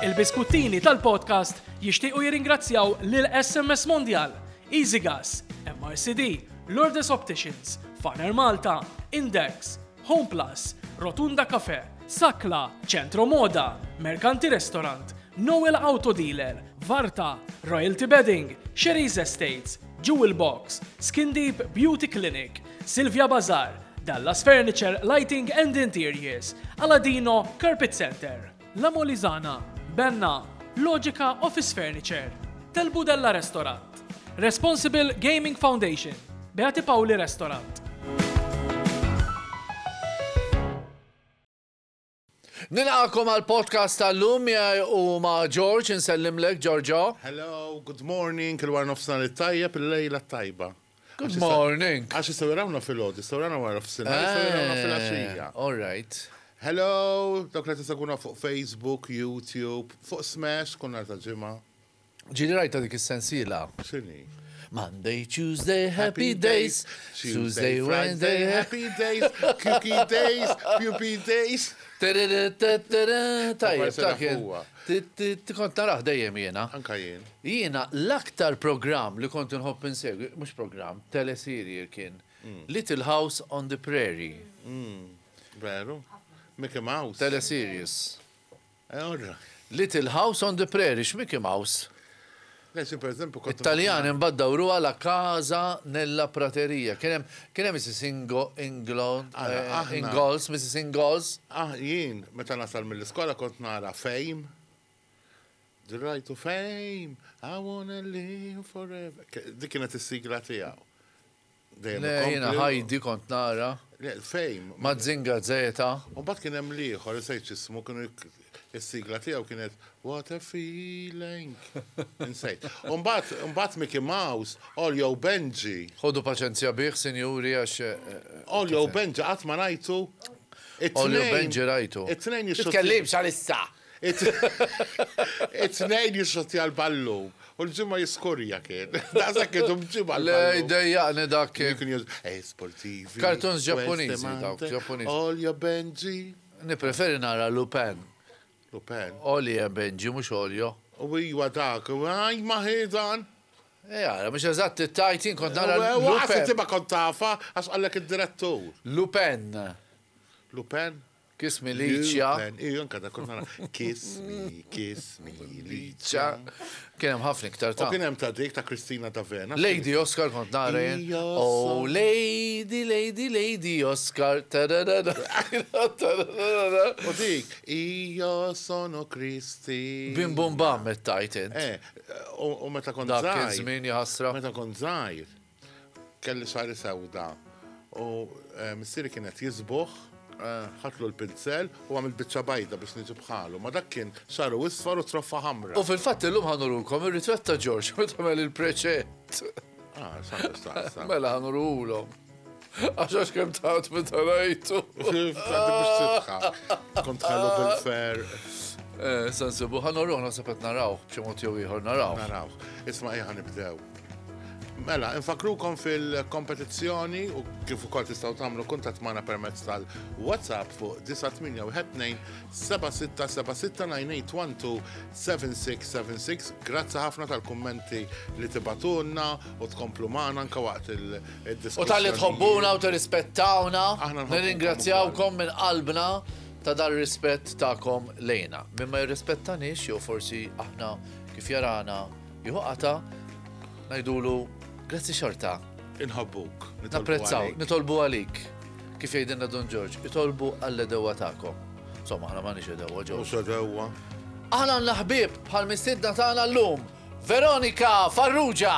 Il-biskuttini tal-podcast jixtiequ jiringrazzjaw lil SMS Mondial, EasyGas, MRCD, Lourdes Opticians, Faner Malta, Index, Home Plus, Rotunda Cafe, Sakla, Centro Moda, Mercanti Restaurant, Noel Auto Dealer, Varta, Royalty Bedding, Sherry's Estates, Jewel Box, Deep Beauty Clinic, Silvia Bazar, Dallas Furniture, Lighting and Interiors, Aladino Carpet Center, La Molizana, Benna, Logica Office Furniture, Telbu Della Restaurant, Responsible Gaming Foundation, Beati Pauli Restaurant. Nilaqom għal podcast tal-lum u ma' George, nsellim lek, Giorgio. Hello, good morning, il-warn of li tajja pil lejla tajba. Good morning. Għaxi sawirawna fil-lodi, sawirawna għara f-sena, istawirana eh, fil-axija. All right. Hello, dok li tisakuna fuq Facebook, YouTube, fuq Smash, kunna ta' ġimma. Ġili rajta dik is-sensila. Xini? Monday, Tuesday, happy days. Tuesday, Wednesday, happy days. Cookie days, pupi days. Tajjeb, tajjeb. Kont naraħ dejjem jena. Anka jien. Jena l-aktar program li kont nħobb insegwi, mux program, teleserie kien. Mm. Little House on the Prairie. Mm. Veru? Mickey Mouse. Teleseries. Eh, Little House on the Prairie, Mickey Mouse. Lesi, eh, per Italjan imbaddaw ruha la casa nella praterija. Kienem, kienem Mrs. Ingo, England, eh, Ingalls, Mrs. Ingalls. Ah, jien, meta nasal mill-iskola kont nara fame. The right to fame, I wanna live forever. Dik kienet is-sigla tiegħu. jina ħajdi kont nara. Fejm. Madzinga zeta. Un bat kienem liħor, sejt ċismu, kienu s-sigla tijaw kienet What a feeling. Insejt. Un bat Mickey Mouse, all Oljo Benji. Ħodu paċenzja biħ, senjuri, għax. Eh, eh, all Oljo Benji, għatma najtu. All Oljo Benji rajtu. It-tnejn jixxu. It-kellim xa l-issa. It-tnejn jixxu tijal ballu. U l-ġimma jiskorja kien. Daqsak kien ġimma. Le, dejjaqni dak. Ej, Kartons eh, ġappuniżi dawk, ġappuniżi. Olja Benji. Nipreferi nara Lupin. Lupin. Olja Benji, mux Oljo. U jwa dak, u għaj maħedan. Ejara, eh, mux eżatt it-tajtin kont nara eh, Lupin. U għasset kont tafa, għas għallek id-direttur. Lupin. Lupin? Kiss me liċja. Ijon kada konna kiss me, kiss me liċja. Kienem ħafna iktar ta' kienem ta' dik ta' Kristina ta' Vena. Lady Oscar kont narajn. Eh? Oh, lady, lady, lady Oscar. U dik, ijo sono Kristi. Bim bum bam met tajtin. Eh, u meta kont zaħir. Dak kien zmin jħasra. Meta kont zaħir. Kelli xari sawda. U eh, msiri kienet jizbuħ ħatlu l-pinzel u għamil bitċa bajda biex nġibħalu. Ma dakken saru wisfar u troffa ħamra. U fil-fatt illum ħanurulkom il ritwett ta' George, u tagħmel il preċet Ah, sa' Mela ħanurulhom. Għaxax kem ta' taħt me tarajtu. Kont ħallu bil-fer. Eh, sensibu, ħanorru ħna sepet naraw, bċemot jow iħor naraw. Naraw. Isma iħan nibdew. Mela, infakrukom fil-kompetizzjoni u kif ukoll tistgħu tagħmlu kuntatt magħna permezz tal-WhatsApp fuq 9876 7676 7676 Grazzi ħafna tal-kummenti li tibatunna u tkomplu magħna anke waqt il-diskussjoni. U tal-li tħobbuna u tirrispettawna. nirringrazzjawkom minn qalbna ta' dar rispett ta'kom lejna. Mimma jirrispettanix jew forsi aħna kif jarana juħata najdulu Grazzi xorta. Inħabbuk. Napprezzaw, nitolbu għalik. Kif jgħidinna Don George, jitolbu għall-edewa ta'kom. Somma, ħana ma nix George. Mux edewa. Għana l-ħbib, bħal-mistidna ta'na l-lum. Veronika Farrugia!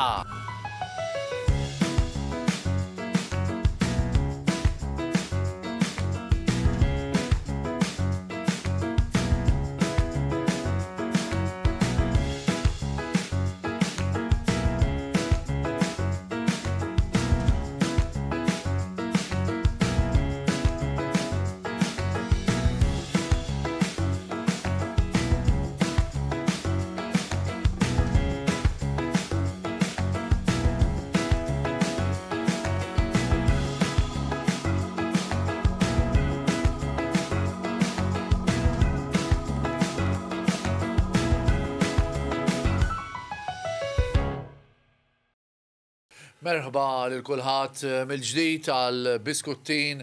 merħba l kulħadd eh, mill-ġdid għal Biskuttin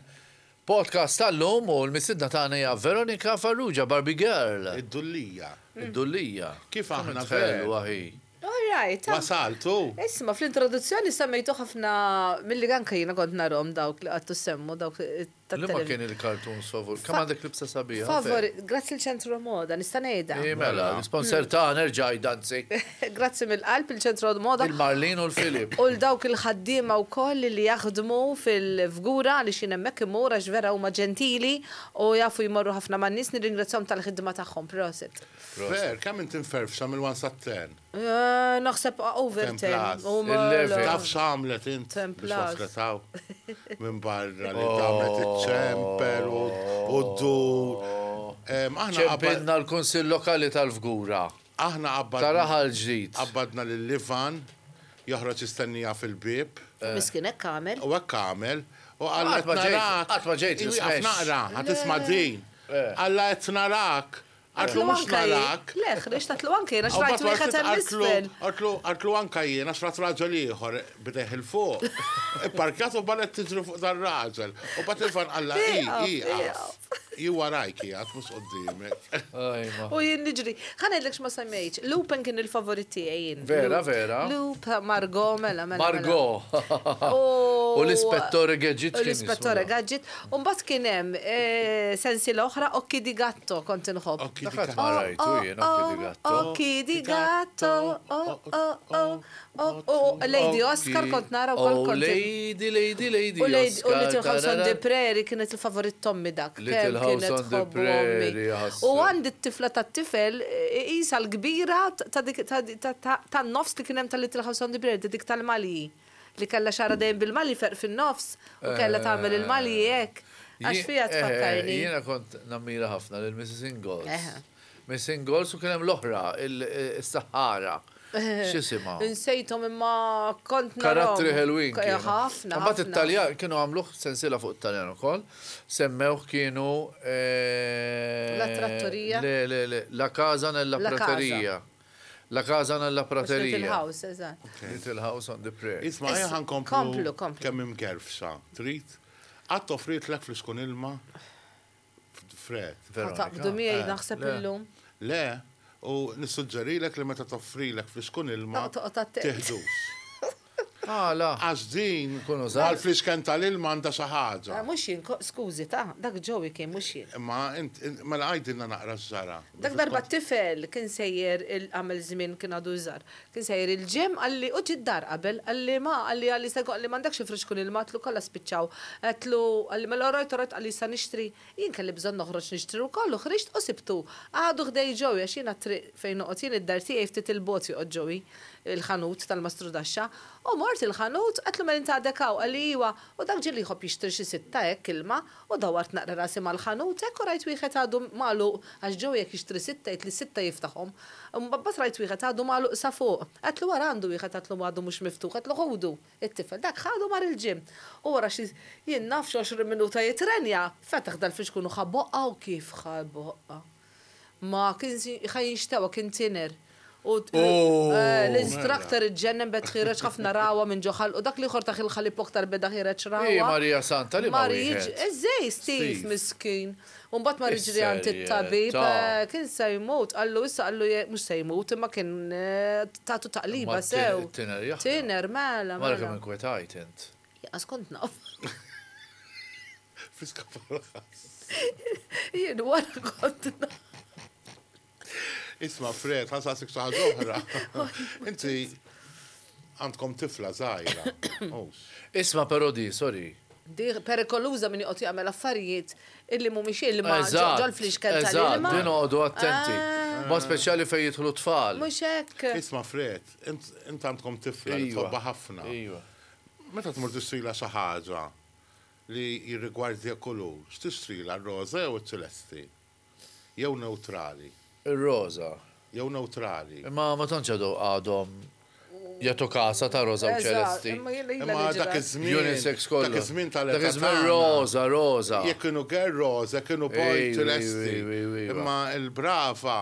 podcast tal-lum u l-missidna tagħna hija Veronika Farrugia Barbie Girl. Id-dullija. Mm. Id-dullija. Kif aħna fellu right, ma saltu. Isma, fl-introduzzjoni semmejtu ħafna mill-li anka jiena kont narhom dawk li għattu semmu dawk Lima kien il-kartun sovur, kam għandek libsa sabiħa. Favor, grazzi l-ċentru moda, nistanejda. Eh, mela, mela. sponsor mm. ta' nerġaj danzi. Grazzi mill-qalb il-ċentru moda. Il-Marlin u l-Filip. U l-dawk il-ħaddima u koll li jaħdmu fil-fgura li xin emmek imur għax vera u ġentili u jafu jmorru ħafna man nis nirringrazzjom tal-ħidma tagħhom. Prosit. Ver, kam intin ferf xam il-wan satten? Eh, naħseb overtime. Taf xamlet int. Templas. Minn barra li oh ċemper u d-dur. Ċempinna l-Konsil Lokali tal-Fgura. Aħna abbadna. Taraħa l livan joħroġ istennija fil-bib. Eh. Miskinek kamel. U hekk kamel. U għalla Għatma ġejt. Għatma ġejt. Għatma ġejt. Għatma ġejt. Għatma ġejt. Għatlu mux narak. Leħ, rix tatlu anki, rax rajt miħat għal-misfel. Għatlu anka jien, għax rajt raġel jħor, bideħ il-fuq. Parkjat u balet tizru fuq dar raġel. U bat il-fan għalla, i, i, ju rajki, għat mus qoddimek. U jien nġri, ħan għedlek ma semmejċ, Lupen kien il-favorit tiegħi Vera, vera. Lup, Margo, mela, mela. Margo. Mela. U l-ispettore gadget. U l-ispettore gadget. Un bat kienem eh, sensi l-oħra, okki di gatto konti nħob. Okki di gatto. Okki di gatto. Okki di gatto. U oh, oh, oh, Lady Oscar kont nara u kont. Lady, Lady, Lady. U Little House on the Prairie kienet il-favorit Tommy dak. Little House on the Prairie. U għandi t-tifla ta' t-tifel, jisa e, e, l-kbira ta' nofs li kienem ta' Little House on the Prairie, dik tal-Mali. Li kalla xara dejjem bil-Mali fer fin-nofs u kalla ta' għamil il-Mali jek. Eh. Għax fija eh, t-fakkarni. Jena kont namira ħafna l-Missing Goals. Missing Goals eh. u kienem l-oħra, ohra il sahara Xisima? Nsejtom imma kont Karattri Halloween. Ħafna. Ma it talja kienu għamluħ sensila fuq it-Taljan koll. Semmewh kienu. Eh, La trattoria? La casa nella praterija. La casa nella prateria. Little house, eżan. Little house on the prayer. Isma, ħan komplu. Komplu, Kemm imkerfsa. Trit. Għatto frit l fl-iskun ilma. Fred. Taqbdu miej naħseb lum Le, u nissuġġerilek li meta toffrilek fl-iskun ilma teħdux kunu din, għal flix kental il-manda saħħaġa. Ah, Muxin, skużi ta' dak ġowi kien mux jien. Ma mela għajdinna naqra z-żara. Dak darba tifel kien sejjer il-għamil zmin kien għadu z-żar. Kien sejjer il-ġem għalli uġi d-dar qabel għalli ma għalli għalli sego għalli mandak xifrix kun il matlu kolla spiċċaw. Għatlu għalli l mela rajt rajt għalli sa nixtri. Jien kelli bżon noħroġ nixtri u kollu xriċt u sibtu. Għadu għdej ġowi għaxina jina fejn uqot id-dar tijaj ftit il-boti uqot ġowi il-ħanut tal-mastru daxxa, u mort il-ħanut għatlu ma l-intadekaw għalli jiwa u dak ġilli jħob jixtri xi sitta hekk kilma u dawart naqra rasim mal-ħanut hekk u rajt wieħed għadu malu għax ġew jekk jixtri sitta jtli sitta jiftaħhom. Mbabbas rajt wieħed għadu malu sa fuq. Għatlu wara għandu wieħed għatlu għadu mhux miftuħ, għatlu għodu. It-tifel dak ħadu mar il-ġim. U wara xi jien naf xri minuta jitrenja, fetaħ dal-fiex kunu u kif ħabboqqa ma kien ħajinxtawa kien tiner u oh. eh, l-instructor ġennem bet ħireċ ħafna rawa minn ġoħal u dak li ħor taħil ħalli poktar beda ħireċ rawa. Ej, Marija Santa li Marija. Eżej, eh, Steve, miskin. Unbat marriġ li għant il-tabib, eh, kien sejmut, għallu issa għallu mux sejmut, imma kien tatu taqliba sew. Tiner, jah. Tiner, mela. Marja minn mela. kwetajt int. Ja, skont naf. Fiska Jien, wara kont naf. Isma Fred, ħasa sik saħħa oħra. Inti għandkom tifla zaħira. Oh. Isma parodi, sorry. Di perikoluza minn jgħot jgħamil affarijiet illi mu miex illi ma ġol flix kelta. Eżat, din għodu attenti. Ah. Ma speċjali fej jitħlu tfal. Muxek. Isma Fred, int għandkom tifla li tobba ħafna. Meta tmur tistrila xi ħaġa li jirrigwardja kolur, x'tistrila r-roża jew it-celesti jew neutrali. Rosa. Jew neutrali. Ma ma tonċa tantx għadhom jagħtu kasa ta' roza u ċelesti. Ma dak iż-żmien. Unisex kollu. Dak iż-żmien tal Dak iż-żmien roza, roza. Jekk kienu ger roza, kienu poi ċelesti. Ma il-brava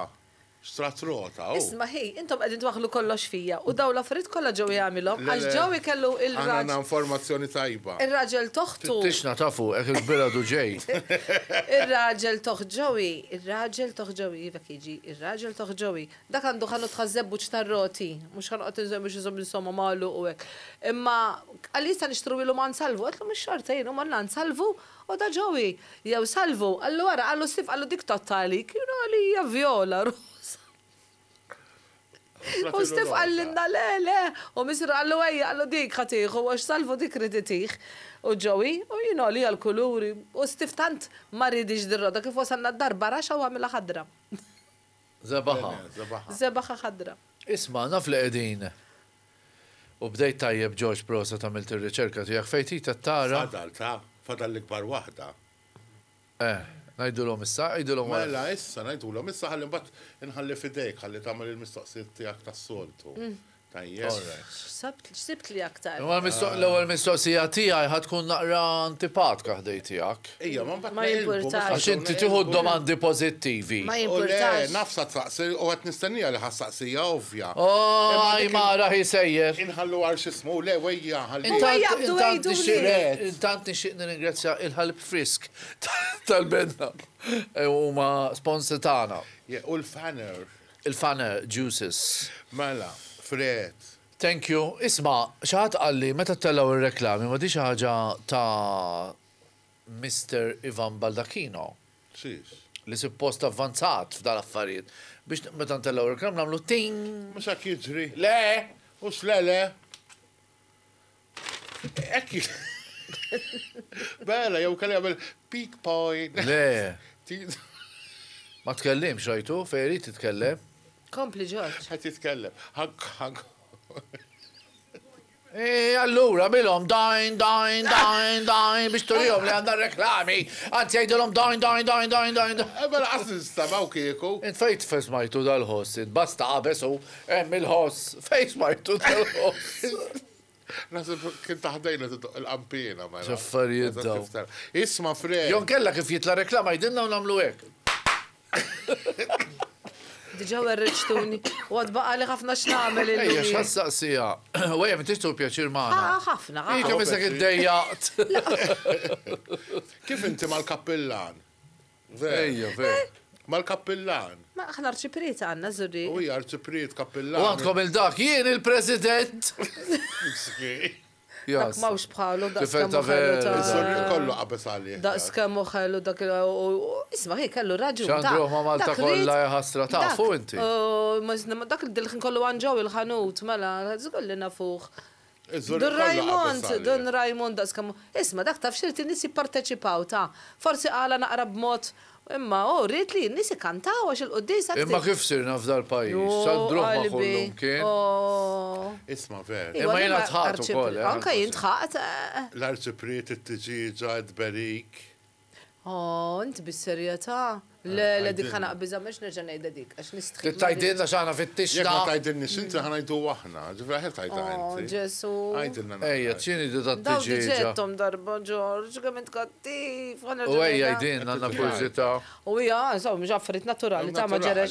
stratrota. Oh. Isma hi, intom għedin twaħlu kollox fija u daw la frit kollha ġew jagħmilhom għax ġew kellu il-raġel. Għandna informazzjoni tajba. Ir-raġel toħtu. Tixna tafu, hekk il biradu ġej. Ir-raġel toħġowi, ir-raġel toħġowi, jivek jiġi, ir-raġel toħġowi. Dak għandu ħanu tħażebbu ċtarroti, mhux ħanqod inżomm biex iżomm insomma malu u hekk. Imma għalista nixtru ilu ma nsalvu, għatlu mhux xartejn, u ma nsalvu u da ġowi, jew salvu, allura għallu sif għallu dik tottali, kienu għalija viola, U Stef għallinna le, le, u misir għallu għaj, għallu dik ħatiħ, u għax salvu dik riditiħ. U ġowi, u jino li għal-kuluri, u Stef tant maridix dirroda kif wasanna d-darba raxa u għamila ħadra. Zebaħa. Zebaħa ħadra. Isma, naf li għedin. U bdejt tajjeb George Prosa tamilt il-riċerka tijak fejtita tara. Fadal, ta' fadal l-ikbar wahda. Eh l-om issa, najdulom. Mela, issa, l-om issa, għallim bat, nħalli fidejk, għalli tamel il-mistoqsijiet tijak tas-soltu. Mm. Xsibt li aktar. Ma għal mistoqsija tiegħi ħad tkun naqra antipat kaħdej Ija, ma Għax inti domandi Ma Nafsa u nistennija li ħassaqsija ovvja. Oh, sejjer. Inħallu għal x'ismu le wejja Intant il-ħalb frisk tal-bedna. sponsor tana. U l-faner. Il-faner juices. Mela. Fred. Thank you. Isma, xaħat għalli, meta t-tellaw il-reklami, ma di xaħġa ta' Mr. Ivan Baldacchino. Sis. Li suppost avvanzat f'dal affarijiet. Biex meta t-tellaw il-reklam namlu ting. Ma kidri. Le, le, Ekki. Bella, jew kalli għabel peak point. Le. Ma tkellimx, rajtu, t titkellem. Kompli ġoċ. Għet jitkellem. Għak, għak. E, allura, bilom, dajn, dajn, dajn, dajn, biex turjom li għanna reklami. Għanzi għajdilom dajn, dajn, dajn, dajn, dajn. Ebbel mela, għasni stamaw kieku. Fejt fes dal-ħoss, basta għabesu, emm il-ħoss, fejt majtu dal-ħoss. Nasib kien taħdejna l ampina ma. Mela. Ġaffarijiet daw. Isma' Fred. Jon kella kif jitla reklama jdinna u namlu ek. Diġa werriċtuni, u għad baqa li ħafna x'namel il Ejja, u għajem t-istu pjaċir maħna. Ah, ħafna, ħafna. Ika misak id-dejjaqt. Kif inti mal-kappillan? Ejja, vej. Mal-kappillan. Ma aħna arċipriet għanna, zuri. Uj, arċipriet kappillan. U għadkom il-dak, jien il-president. Dak mawx bħalu, dak s-kammu kollu qabes għalli. Dak s-kammu ħallu, dak isma hi kellu raġun. ċandru ma Malta kolla jħasra ta' fu inti. Dak il-dilħin kollu għanġaw il-ħanut, mela, zgolli nafuħ. Dun Raymond, dun Raymond, dak s Isma, dak taf xirti nisi parteċipaw ta' forsi għala naqrab mod Imma, oh, rrit li nisi kantaw għax il-qoddis Imma kif sirna f'dal pajis, sal-drumma kollum kien. Oh. Isma ver. Imma jena tħat u koll. Eh, Anka jien tħat. Eh. L-arċipriet it tġi ġajt berik Oh, int' bis serjeta Le, le dik ħana qbiza mhux nerġa' ngħidha dik għax nistħi. Tajtilna x'aħna fit-tixta. Jekk ma tajtilni x'inti ħanajdu waħna, ġifra ħel tajta oh, inti. Ġesu. Għajtilna. Ejja, ċini di dat tiġi. Ġettom darba Ġorġ, għament kattif. U ejja jdin għandna kurzita. U hija, insomma, mhux naturali ta' ma ġara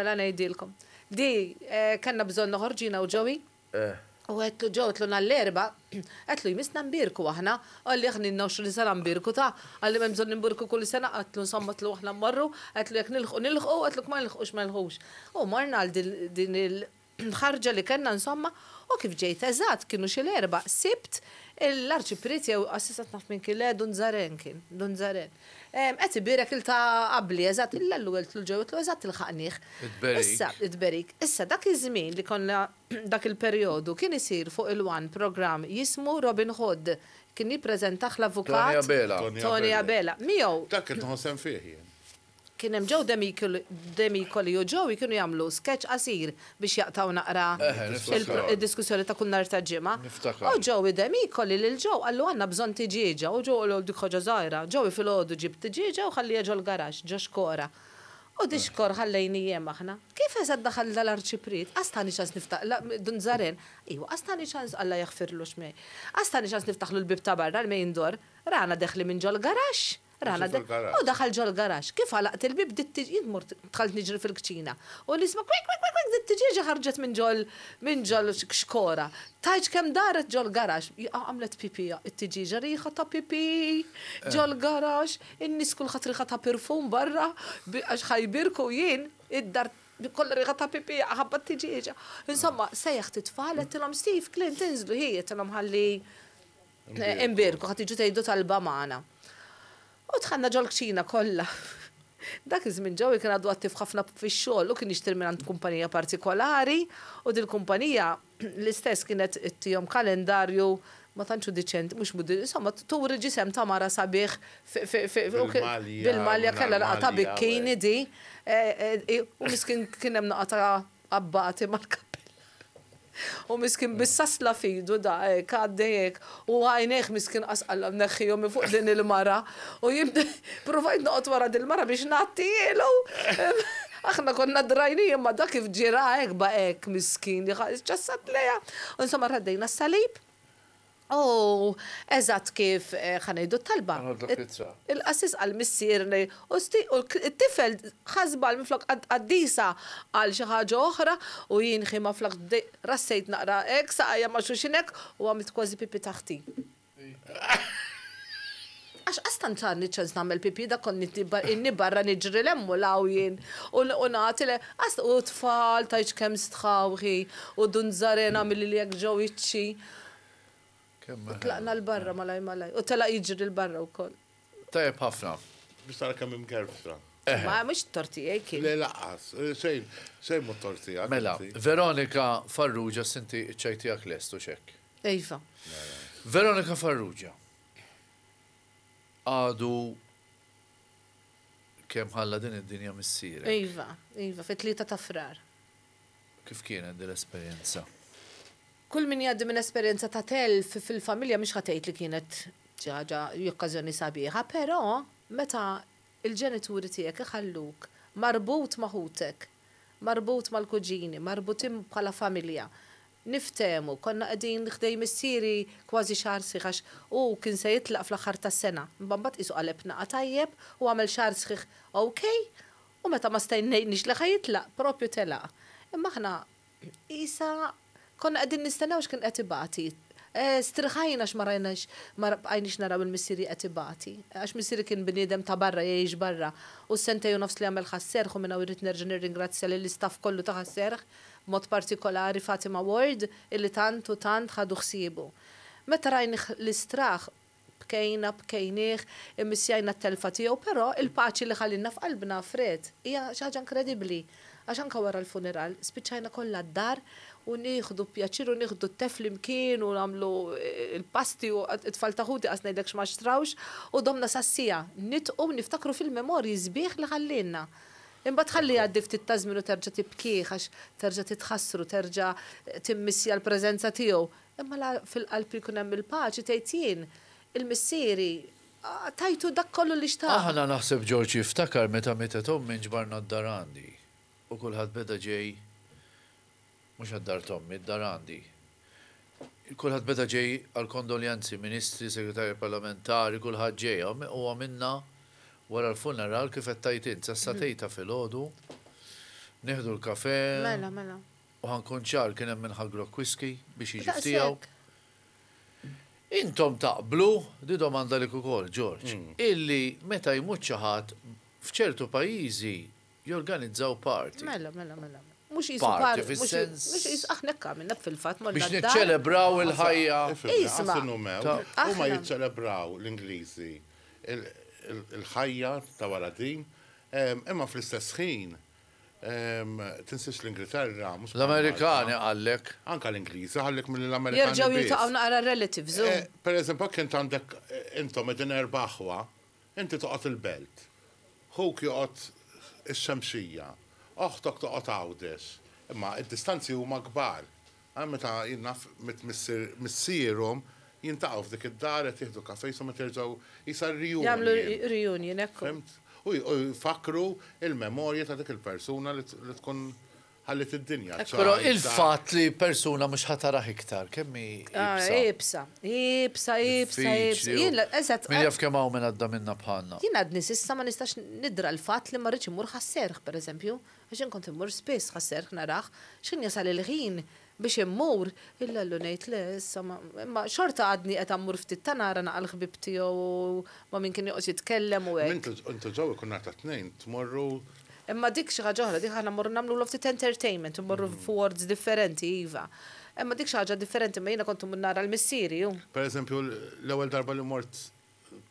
Mela ngħidilkom. Di, eh, kellna bżonn noħorġina u ġewi? Eh. U għek ġotlu nall-erba, għetlu jimisna nbirku għahna, għalli għahni n-nawx li sena nbirku ta' għalli m'żon nbirku kull sena, għetlu t-lu għahna marru, għetlu jek nilħu nilħu, għetlu kma nilħux ma nilħux. U marna għal din il- ħarġa li kena nsomma, u kif ġejt eżat kienu xil erba sibt l pritja u għassisat naf minn kile Dunzaren kien, Dunzaren. Għet birek il-ta għabli, eżat il-lallu għelt l-ġew, għetlu eżat il-ħaqniħ. id-berik. Issa, dak iż-żmien li konna dak il-periodu kien isir fuq il-wan program jismu Robin Hood kien jiprezentax l-avukat. Tonja Bela. Tonja Bela. Mijow. Dak il-ħosem fieħi kien hemm ġew kolli u ġew kienu jagħmlu sketch qasir biex jaqtaw naqra eh, eh, il-diskussjoni ta' kull nhar ta' ġimgħa. U ġew demikoli lil ġew għallu għandna bżonn tiġieġa u ġew l dik ħoġa żgħira, ġew fil-għodu ġib tiġieġa u ħalli ġol garax, ġo xkora. U dixkor ħallejni jem aħna. Kif eżad daħal dal arċiprit Astani ċans niftaħ, dun zaren, iwa, astani ċans għalla jaxfirlu xmej. Astani ċans niftaħlu l-bib ta' l-mejn dor, rana deħli minn ġol garax. راه ودخل جو الكراج كيف غلقت الباب ديت تجي دخلت نجري في الكتينه واللي اسمع كويك كويك كويك ديت الدجاجه خرجت من جول من جول الشكوره تايج كم دارت جول الكراج عملت بيبي تجي جري خطا بيبي آه. جول الكراج الناس كل خاطر خطا برفوم برا اش خايبركو ين الدار بكل رغطة بيبي هبطت اجا انسما سيخ تفالت لهم ستيف كلين تنزلوا هي تلهم هاللي امبيركو خاطر جوتا يدوت البا معنا U tħanna ġol ċina kollha. Dak iż-żmien ġewwi kien għadu attiv ħafna fix-xogħol u kien jixtir minn kumpanija partikolari u din kumpanija l-istess kienet ittihom kalendarju ma tantxu diċent, mux mudir, insomma, tu reġisem ta' mara sabiħ bil-malja kella laqa ta' bikkini di, e, e, e, u miskin kienem naqa ta' abbati mal U miskin bissasla fidu da, eh, kaddejek, u għajnejk miskin asqalla mneħħijom fuq din il-mara, u jibde, provajt noqot wara il mara biex nattijilu. Aħna konna drajni imma da kif ġira ek ba miskin, ċassat leja. Insomma, raddejna salib Oh, eżat kif eh, ħanajdu talba. Il-qassis għal-missir, u t-tifel ħazba għal-miflok għaddisa għal xaħġa oħra u jinħima flok rassejt naqra ek, saqja ma xuxinek u għamit kważi pipi taħti. Għax għastan ċarni ċans namel pipi da kon inni barra nġri l-emmu lawjien u l-unati naħtile għast u t tfal tajċ kem stħawħi u dunżarena mill-li jek ġowiċi. Tlaqna l-barra malaj malaj. U tala jġri l-barra u koll. Tajab ħafna. Biex tara kam imkerfra. Eh. Ma mux torti, eh, kien. Le laqas, xejn, eh, mu tortijaj. Mela, Veronika Farrugia sinti l-estu xek. Ejfa. Iva. Veronika Farrugia. Għadu kem ħalla din id-dinja missira. Iva, iva, fit-tlieta ta' frar. Kif kienet din l-esperienza? kull min jaddi minn esperjenza ta' telf fil-familja mhix ħatejt li kienet ġaġa jokkażjoni sabiħa, però meta il-ġenituri tiegħek iħalluk marbut maħutek, marbut mal-kuġini, marbutin bħala familja. Niftemu, konna qegħdin ħdej missieri kważi xar siħax u kien se jitlaq fl-aħħar tas-sena. Mbambat isu għalepna naqa' tajjeb u għamel xar sħiħ okej u meta ma stejnejniex li jitlaq propju telaq. Imma aħna isa konna għedin nistennaw x'kien qed ibati. Eh, Strħajna x'ma rajnax ma bqajniex naraw il-missieri qed ibati. Għax missieri kien bniedem ta' barra jgħix barra. U sente u nofs li għamel ħasserħ u minn irrid nerġa' nirringrazzja lill-istaff kollu ta' ħasserħ mod partikolari Fatima Ward illi tant u tant ħadu ħsiebu. Meta rajni l-istraħ bkejna, bkejnieħ, imissjajna t-telfa tiegħu, però il-paċi li ħallinna f'qalbna fred hija xi ħaġa inkredibbli. Għax anka wara l-funeral, spiċċajna kollha d-dar u nieħdu pjaċir u nieħdu t-tefli mkien u nagħmlu eh, il-pasti u t-tfal taħuti għas ngħidlek maċtrawx xtrawx u domna sassija. u niftakru fil-memorji sbieħ li għallinna. Imbagħad ħalli għaddi ftit tazminu terġa' tibkieħ għax terġa' titħassru, terġa' timmissija l prezenza tiegħu. Imma la fil qalbi jkun hemm il-paċi tgħid jien il-missieri tajtu dak kollu li xtaq. Aħna naħseb Ġorġi iftakar meta meta tom minn ġbarna d-darandi u kullħat beda ġej mux għaddar tommi, id-dar għandi. Kullħat beda ġej għal-kondoljanzi, ministri, segretari parlamentari, kullħat ġej, u għamilna wara l-funeral kif għattajtin, sassatejta mhm. fil-ħodu, neħdu l-kafe. Mela, mela. U għankun ċar kien hemm minħagrok whisky biex jiġiftijaw. Intom taqblu, di domanda li kukol, George, mhm. illi meta jmut fċertu pajizi jorganizzaw party. Mela, mela, mela. Mux jisu party, mux jisu aħna kamilna fil-fat. Biex niċċelebraw il-ħajja. Isma. U jiċċelebraw l-Ingliżi il-ħajja ta' wara din, imma fl-istess ħin tinsiex l-Ingilterra. L-Amerikani għallek. Anka l-Ingliżi għallek minn l-Amerikani. Jerġaw jiltaqgħu naqra relatives. Eh, per eżempju, kien għandek eh, intom edin erbaħwa, inti toqgħod il-belt. Huk joqgħod il xemxija Oħtok oh, toqgħod għawdex. Imma id-distanzi huma kbar. Għal meta mit missirum jintaqgħu f'dik id-dar qed jieħdu kafejshom qed jerġgħu jisar reunion. Jagħmlu reunion hekk. U fakru il-memorja ta' dik il-persuna li tkun ħallet id-dinja. Pero il-fat li persuna mux ħatara iktar, kemmi. Ah, ibsa, ibsa, ibsa, ibsa. Jina, eżat. Min eh, jaf kemm hawn minn għadda minna bħanna. Jina għadni sissa ma nistax nidra l-fat li marriċi imur xasserħ, per eżempju, għaxin konti imur spess xasserħ naraħ, xin jasal il-ħin biex immur, illa l nejt le, ma xorta għadni għetam ammur ftit tanara naqal ħbibti u ma minn kien joqgħod jitkellem u hekk. Intu ġewwa kunna ta' tnejn tmorru Imma dik xi ħaġa oħra, dik aħna morru nagħmlu loftit entertainment, mmorru mm. f'words differenti iva. Imma dik xi ħaġa differenti ma jiena kontu minnara l-missieri ju. Per eżempju, l-ewwel darba li mort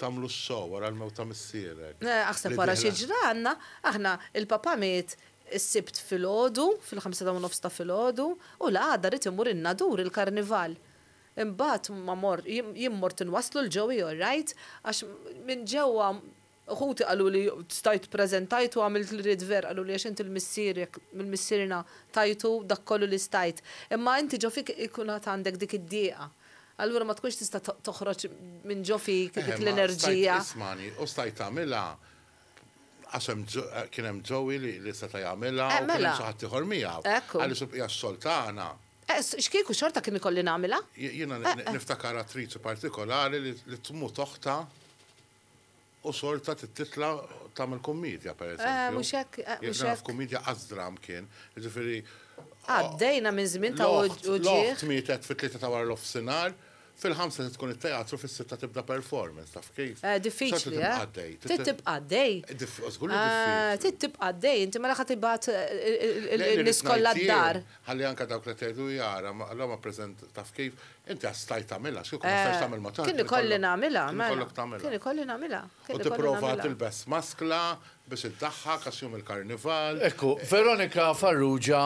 tamlu x-show wara l-mewt ta' missierek. Aħseb wara xi ġranna, aħna il-papa miet is-sibt fil-ħodu, fil-5 ta' nofs ta' fil-ħodu, u la għadha rid imur in-nadur il-karnival. Imbagħad ma mort, jimmort inwaslu l-ġewi, all right, għax minn ġewwa Uħuti għallu li stajt prezentajtu għamilt l ver għallu li għax inti l-missir, mill missirina tajtu dak kollu li stajt. Imma inti ġofik ikunat għandek dik id-dieqa. Allura ma tkunx tista' toħroġ minn ġofik dik l-enerġija. Ismani, u stajt għamilha għasem kienem ġowi li seta jgħamilha eh, u kienem mela. xaħat tiħor miegħu. Għalli subqija s-soltana. Eh, xkieku xorta kien ikolli nagħmilha? Jiena eh, niftakar attriċi partikolari li tmu toħta u sorta t titla tamil komedja, per eh, eżempju. Mux eh, jek, mux jek. komedja għazdram kien, ġifiri. Għaddejna minn zmin ta' uġieħ. Loħt mietet fit-tlieta ta' war l-offsinar, fil-ħamsa tkun it-teatru fis-sitta tibda performance, taf kif? Eh, diffiċli, eh? Tittib għaddej. Tittib eh, ah, għaddej, inti mela laħat ibat eh, l-iskolla d-dar. Ħalli anke dawk li tgħidu jara, l-hom prezent, taf kif, inti għastajt tagħmilha, x'kun stajt tagħmel ma tagħmel. Kien ikolli nagħmilha, Kini kolli nagħmilha. U tipprova tilbes maskla biex iddaħħa kasjum il-karnival. Ekku, Veronika Farrugia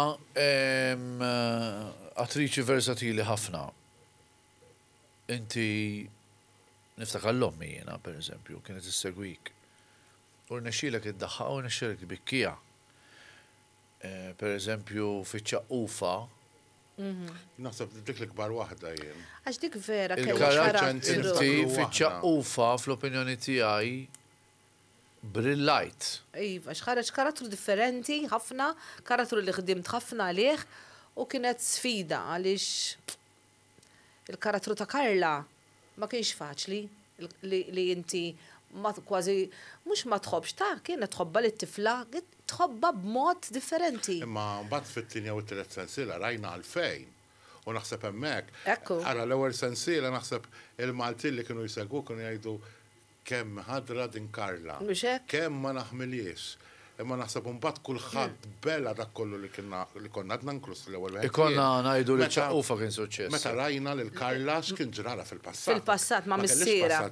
attriċi versatili ħafna inti niftakar l-ommi jena, per eżempju, kienet issegwik. U rnexxilek id-daħħa u rnexxilek bikkija. Eh, per eżempju, ufa, mhm. Naħseb dik l-kbar waħda jien. Għax dik vera karaċċenti ufa, fl-opinjoni tiegħi brillajt. Iva, xħarġ karattru differenti ħafna, karattru li ħdimt ħafna għalih u kienet sfida għaliex il-karattru ta' Karla ma kienx faċli li inti ma kważi mhux ma tħobbx ta' kienet tħobba li tifla tħobba b'mod differenti. Imma mbagħad fit-tinja u t-tielet sensiela rajna għalfejn. U naħseb hemmhekk. Ekku. Ara l-ewwel sensiela naħseb il-Maltin li kienu jsegwu kienu jgħidu kemm ħadra din Karla. Kemm ma naħmiliex imma naħseb mbagħad kulħadd hmm. bella dak kollu li kienna li konna għadna nklus l-ewwel wieħed. Ikonna ngħidu li ċaqufa kien suċċess. Meta rajna lil Karlax kien ġrara fil-passat. Fil-passat ma' missiera.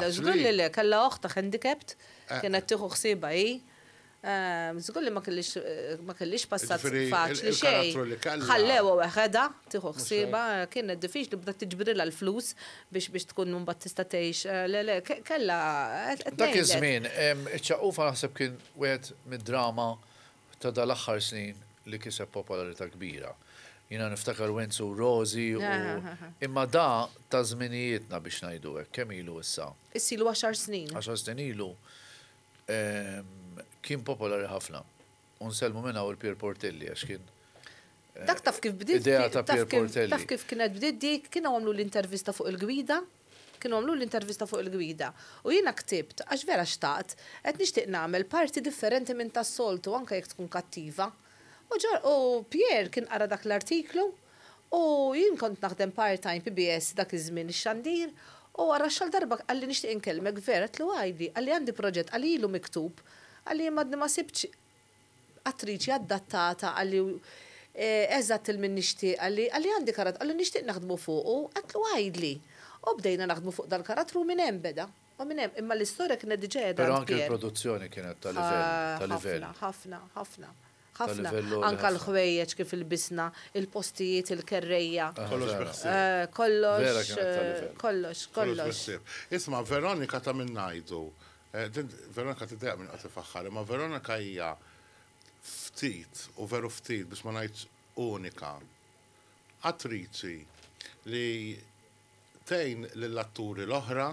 Lażgur li le, kellha oħta handicapped eh. kienet tieħu ħsiba hi. Zgur ehm, li ma kellix passat faċli xej. Ħallewa weħeda, tiħu ħsiba, kien diffiċ li bda tiġbri l flus biex biex tkun mumba t tista eh, kella. Dak iż-żmien, ehm, ċaqufa naħseb kien wieħed mid-drama ta' dal-axħar snin li kiseb popolarità kbira. Jina niftakar Wenzu Rosi u ah, ah, ah, imma da ta' żminijietna biex ngħidu hekk kemm ilu issa. Issilu 10 snin. 10 snin ilu. Ehm, kien popolari ħafna. Unselmu minna u l-Pier Portelli, għax kien. Eh, dak taf kif bdiet. Idea ta' Pier Portelli. Taf kif kienet bdiet dik, kien għamlu l-intervista fuq il-gwida, kien għamlu l-intervista fuq il-gwida. U jiena ktibt, għax vera xtaqt, qed nixtieq nagħmel parti differenti minn tas-soltu anke jekk tkun kattiva. U ġor, u Pier kien qara dak l-artiklu u jien kont naħdem part-time PBS dak iż-żmien ix-xandir u għara xal darba għalli nixtieq inkellmek vera tlu għajdi, għalli għandi proġett għalli ilu miktub għalli madni ma sibċ attriċi adattata għalli e, eżat il-min nishti għalli għalli għandi karat għalli nishti naħdmu fuqu għatlu għajdli u bdejna naħdmu fuq dal-karatru minn hemm beda u minn imma l-istorja kienet diġa edha. Però anke l-produzzjoni kienet tal-livell. Ħafna, ħafna, ħafna. Anka l-ħwejjeġ kif il-bisna, il-postijiet, il-kerreja. Ah, eh, kollox Kollox, kollox, kollox. Isma' Veronika ta' minn najdu. Eh, Veronika t minn għati faħħar, ma Veronika hija ftit u veru ftit bis ma najt unika attriċi li tejn l-atturi l-oħra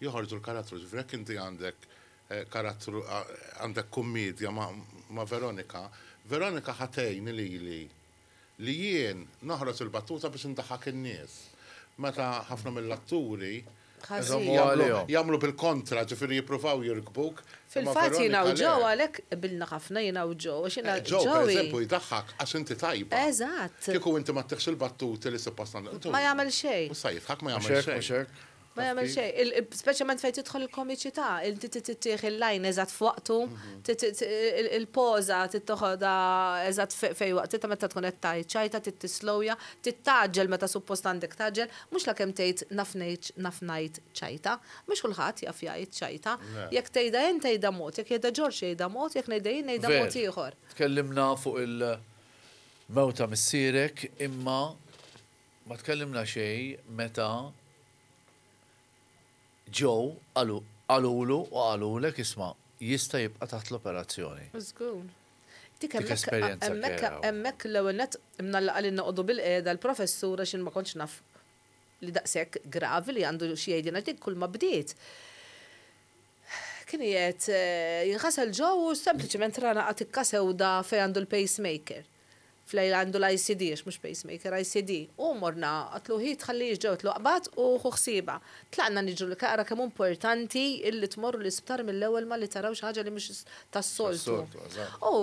joħorġu l-karattru. Ġifrek inti għandek eh, karattru, għandek kummedja ma, ma Veronika. Veronika ħatejn li li li jien noħroġ il-battuta biex intaħak in-nies. Meta ħafna mill-atturi Jamlu bil-kontra, ġifiri jiprufaw jirkbuk. Fil-fat jina uġo, għalek eh, bilna ħafna jina uġo. Ġo, per eżempju, jidħaxħak, għax inti tajba. Eżat. Kiku inti ma t-tixil battuti li s-pastan. Ma jgħamil xej. Ma jgħamil xej. Ma jagħmel xej, specialment fejn tidħol il-komiċità, il tittieħ il-lajn eżatt f'waqtu, mhm. il-poża tittoħodha eżatt fej waqt, ta' meta tkun qed tajt ċajta, tittislowja, taġġel meta suppost għandek taġġel, mhux kem tgħid naf ngħid ċajta, mux kulħadd jafjajt ċajta. Jekk tgħidha jen tgħidha mod, jekk jgħidha Ġorġ jgħidha mod, jekk nejda jien ngħidha mod ieħor. Tkellimna fuq il-mewta missierek imma ma tkellimna xejn meta ġew għalulu u għalulek isma jista jibqa taħt l-operazzjoni. Zgur. Dik hemmhekk l-ewwel nett imnallaqa li noqogħdu bil-qiegħda l-professura x'in ma kontx naf li daqsek gravi li għandu xi jgħidilna dik kull ma bdiet Kini jgħet eh, jinħasel ġow u sempliciment rana għatik kasew da fej għandu l-pacemaker flej għandu l-ICD, mux pacemaker, ICD. U morna, għatlu hi tħalli ġew tlu qbat u xuħsiba. Tlaqna niġu l kara kemm importanti illi tmorru l-isptar mill-ewel ma li taraw ħaġa li mux tas-soltu. U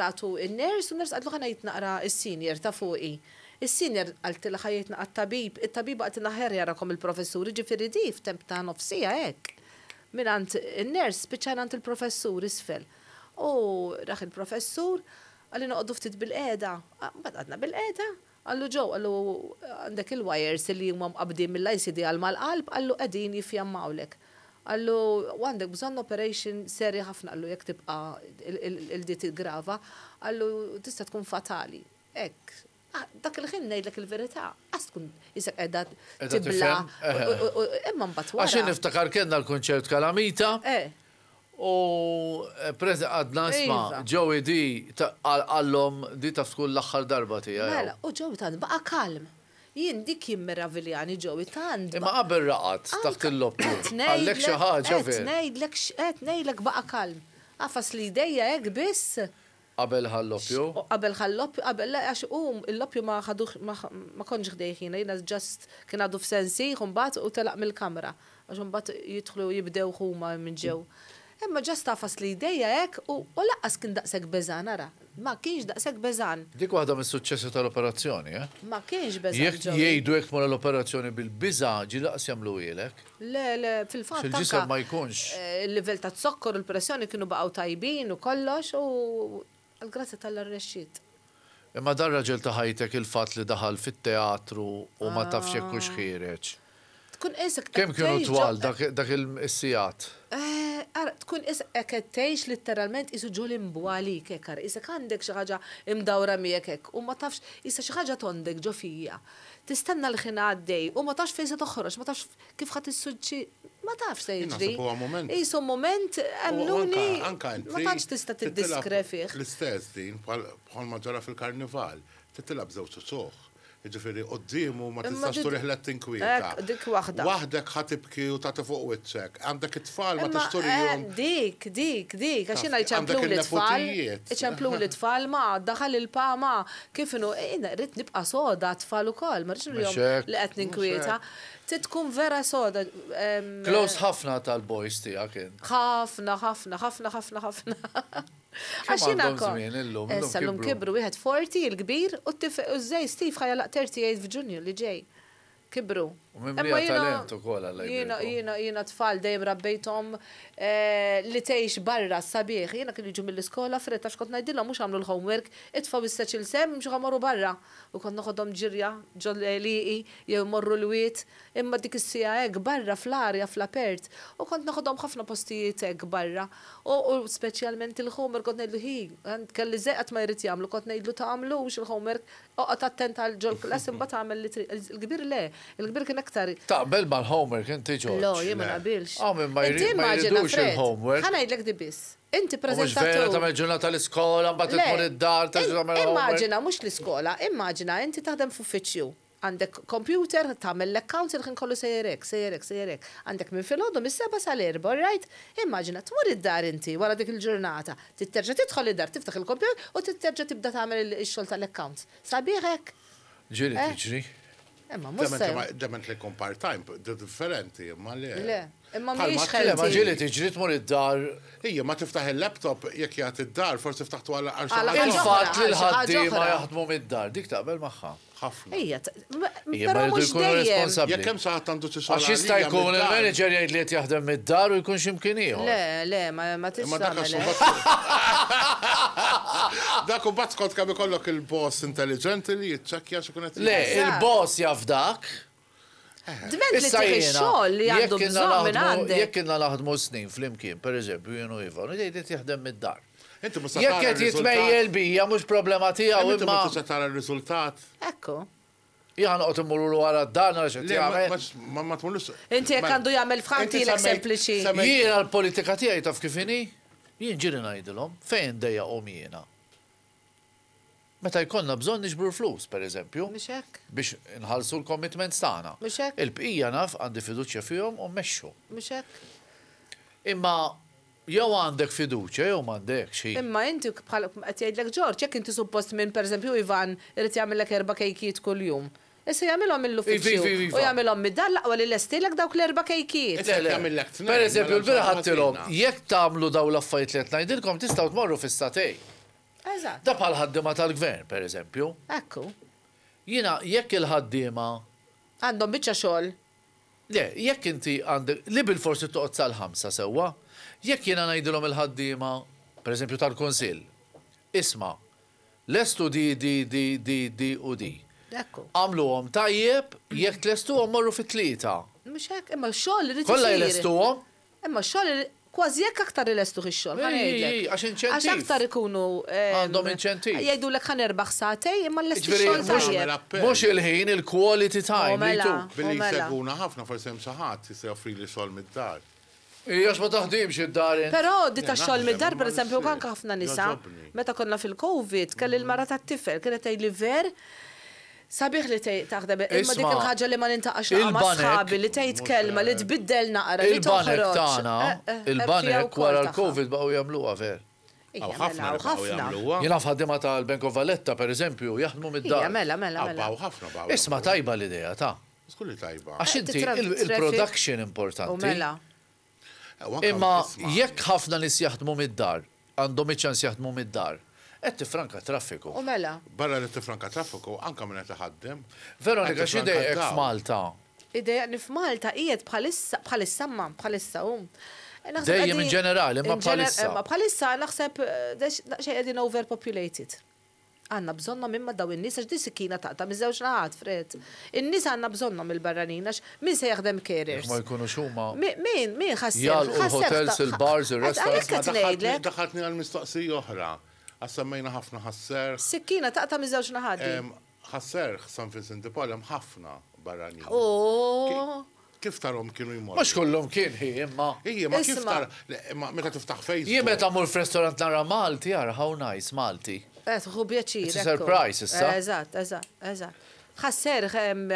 ratu il-ners, u ners għatlu ħana naqra il-senior ta' fuqi. Is-senior għalt il ħajitna għat-tabib, il-tabib għat naħer jarakom il-professur, ġifiri di f'temp ta' nofsija ek. Minant il-ners, bieċan għant il-professur isfel. U raħ il-professur, għalli noqdu ftit bil-qeda, ah, bad għadna bil-qeda, għallu ġo, għallu għandek il-wires li huma mqabdin mill-ICD għal-mal-qalb, għallu għedin jifjammawlek. Għallu għandek bżonn operation seri ħafna għallu jekk tibqa il diti grava, għallu tista' tkun fatali. Ek, ah, dak il-ħin ngħidlek il-verità. Għas tkun jisek qiegħda tibla. Eh. Imma batwa. Għaxin niftakar kena l-kunċert kalamita. Eh. U eh, preza għadna isma, ġowi di għallom di ta' skull l-axħar darba tija. Mela, u ġowi ta' baqa kalm. Jien dik jimmeraviljani ġowi ta' għand. Ma qabel raqat ta' il tillop Għallek xaħġa ver. Nejdlek nejdlek baqa kalm. Għafas li dejja jek biss. Qabel ħall-loppju? Qabel ħall-loppju, qabel għax u um, l lopju ma ħadux ma konġi ħdejħina, jina ġast kien għadu f'sensi, jħumbat u telaq mill-kamra. Għax mbagħad jidħlu jibdew huma minn ġew. Imma ġast tafas li ideja ek u laqqas kien daqseg beżan ara. Ma kienx daqshekk beżan. Dik waħda mis-suċċessi tal-operazzjoni, eh? Ma kienx beżan. Jek jgħidu jekk mor l-operazzjoni bil-biża ġi laqas jagħmlu ilek. Le, le, fil-fatt. Fil-ġisem ma jkunx. Eh, il-livell ta' zokkor il pressjoni kienu baqgħu tajbin u kollox u għal-grazzi tal-arrexxiet. Imma dar raġel ta' ħajtek il-fatt li daħal fit-teatru u ma tafx jekk hux ah. ħieġ tkun isek. Kem kienu twal dak il-sijat? Eh, tkun isek tgħix literalment isu ġu l kekar, isek għandek xi ħaġa imdawra miekek. u ma tafx isa xi ħaġa tondek ġofija. fija. Tistenna l-ħin għaddej u ma tafx fejn se ma tafx kif ħadd issuġġi ma tafx se jiġri. Isu moment għamluni ma tantx tista' tiddiskre fih. L-istess din bħal ma fil-karnival, titilab żewġ soħ. Ġifiri, qoddimu ma tistax turiħ let tinkwieta. Dik waħda. Waħdek ħatibki u ta' fuq wiċċek. Għandek it-tfal ma turiħ. Eh, dik, dik, dik, Għaxina iċemplu l-tfal. Iċemplu l-tfal ma daħal il-pama kif inhu eh, rrit nibqa' soda tfal ukoll, ma rridx li qed ninkwieta. Titkun vera soda. Close ħafna tal-boys tijak. Eh. ħafna, ħafna, ħafna, ħafna, ħafna. Għaxina kon. Għaxina l Għaxina kibru, wieħed 40 il-kbir u t Għaxina użej Steve ħajja laq 38 Għaxina li ġej kibru. Imma talent ukoll Jiena jiena jiena tfal dejjem rabbejthom eh, li tgħix barra sabiħ. Jiena kien jiġu mill-iskola fretta x'kont ngħidilhom mhux għamlu l-homework, itfgħu is-seċil sem mhux għamorru barra. U kont noħodhom ġirja ġol eh, liqi jew morru l-wiet, imma dik is-sija hekk barra fl-arja fl-apert. U kont noħodhom ħafna postijiet hekk barra. U speċjalment il-homework kont ngħidlu hi, kelli zeqgħet ma jrid jagħmlu, kont ngħidlu ta' il-homework oqgħod attent għal John Class imbagħad għamel li il-kbir le, il-kbir kien aktar. Taqbel mal-homework inti George. Lo, jien ma naqbilx. Oh, minn ma jridux il ngħidlek di Inti preżentatur. Oh, mhux vera tagħmel ġurnata l-iskola, mbagħad tmur id-dar, tagħmel. Immaġina mhux l-iskola, immaġina inti taħdem f'uffiċċju għandek computer, tamel l-account il-ħin kollu sejrek, sejrek, sejrek. Għandek minn fil-ħodu, mis-seba sal right? Immaġina, tmur id-dar inti, wara dik il-ġurnata, titterġa titħol id-dar, tiftaħ il-computer u titterġa tibda tamel il-xol tal-account. Sabiħek? Ġiri, eh? ġiri. Imma, musa. Dement li kompar time, differenti, imma li. Le. Imma mhijiex xelti. Imma ġieli tiġri tmur id-dar. Ija, ma tiftaħ il-laptop jekk jgħat id-dar, forsi ftaħtu għal għal Il-fatt l-ħaddi ma jaħdmu mid-dar, dik taqbel maħħa. Ħafna. Ija, pero mux dejjem. Jekk hemm saħat għandu tisħol. Għax jista' jkun il-manager jgħid li qed jaħdem mid-dar u jkun x'imkien ieħor. Le, le, ma tista' Dak u bat skont kemm ikollok il-boss intelligenti li jiċċekkja x'kun qed. Le, il-boss jaf dak. Eh, Dment li tiħi xoll li għandu bżon minn għandi. Jek kena laħdmu snin fl-imkien, per eżempju, jenu Ivan, u jgħidit jħdem mid-dar. Jek qed jitmejjel bija mhux problema tiegħu imma. Inti tara r-riżultat. Ekku. Jgħan qed imur wara dan għax qed jagħmel. Ma ma tmurlux. Inti jekk għandu jagħmel franti l sempliċi. Jiena l-politika tiegħi taf kif inhi? Jien ġiri ngħidilhom fejn dejja qom jiena. Meta jkollna bżonn nixbru flus, per eżempju. Biex nħalsu l-commitment tagħna. Il-bqija naf għandi fiduċja fihom u mmexxu. Imma jew għandek fiduċja jew m'għandek xi. Imma inti bħal qed jgħidlek Ġorġ, jekk inti suppost minn pereżempju Ivan irid jagħmellek erba' kejkiet kuljum. Issa jagħmilhom mill-uffiċċju u jagħmilhom mid dar laqwa li lestilek dawk l-erba' kejkiet. Per eżempju, mela, l-bira ħattilhom, jekk tagħmlu daw l affajt li qed ngħidilkom tistgħu tmorru fis-satej. Da bħal ħaddiema tal-gvern, per eżempju. Ekku. Jina, jekk il-ħaddiema. Għandhom biċċa xogħol. Le, jekk inti għandek, li bil-forsi toqgħod sal-ħamsa sewwa, jekk jiena ngħidilhom il-ħaddiema, per eżempju tal-Kunsill, isma, lestu di di di di di u di. Ekku. Għamlu għom tajjeb, jekk lestu għom morru fit-tlieta. Mux hekk, imma xoll li Kolla jlestu għom? Imma xogħol kważi jekk aktar il-estu xol. Għax aktar ikunu. Għandhom inċentiv. Jgħidu l ħan erbaħ satej, imma l-estu xol Mux mela il-ħin il-quality time. Oh, mela, oh, Billi jiseguna mela. ħafna forse msaħat jisegħu fri li xol mid-dar. Jax ma taħdimx id-dar. Pero di ta' eh, xol mid-dar, per eżempju, kanka ħafna nisa. Meta konna fil-Covid, kelli l-mara ta' tifel, kienet li ver Sabiħ li taħdem imma dik il-ħaġa li ma nintaqax ma sħabi li tgħid kelma li tbiddel naqra li toħroġ. Eh, eh, il-banek wara l-Covid baqgħu jagħmluha ver. Mela, ħafna ħafna. Jina fħaddima ta' l-Bank of Valletta per eżempju jaħdmu mid-dar. Mela mela mela. ħafna Isma tajba l ideja ta'. Skulli tajba. Għax inti il-production importanti. Mela. Imma jekk ħafna nis jaħdmu mid-dar, għandhom iċ jaħdmu mid-dar qed tifranka traffiku. U mela. Barra li tifranka traffiku anka minn qed iħaddem. Veronika x'idejek f'Malta? Ideja li f'Malta qiegħed bħalissa bħalissa ma bħalissa hum. Eh, Dejjem in ġenerali, imma bħalissa. Ma bħalissa naħseb eh, xejn qegħdin overpopulated għanna bżonna mimma daw in-nies għax dis kiena taqta miżewġ naħat fred. In-nies għanna bżonna mill-barranin għax min se jaħdem carriers. Ma jkunu xuma. Min, min ħassir. Jgħal hotels, il-bars, il-restaurants. Daħatni għal-mistoqsija oħra għassemmejna ħafna ħasser. Sikkina ta' miżawġ naħaddi. Ħasser, San Vincent de Paul, ħafna barani. Oh. Kif tarom kienu jmur? Mux kollum kien hi, imma. Hi, ma kif tar, meta tiftaħ fejs. Jie meta mur f-restorant nara Malti, jara, how nice Malti. Et, eh, hu bieċi. It's a surprise, issa. Eżat, eżat, eżat Xasser,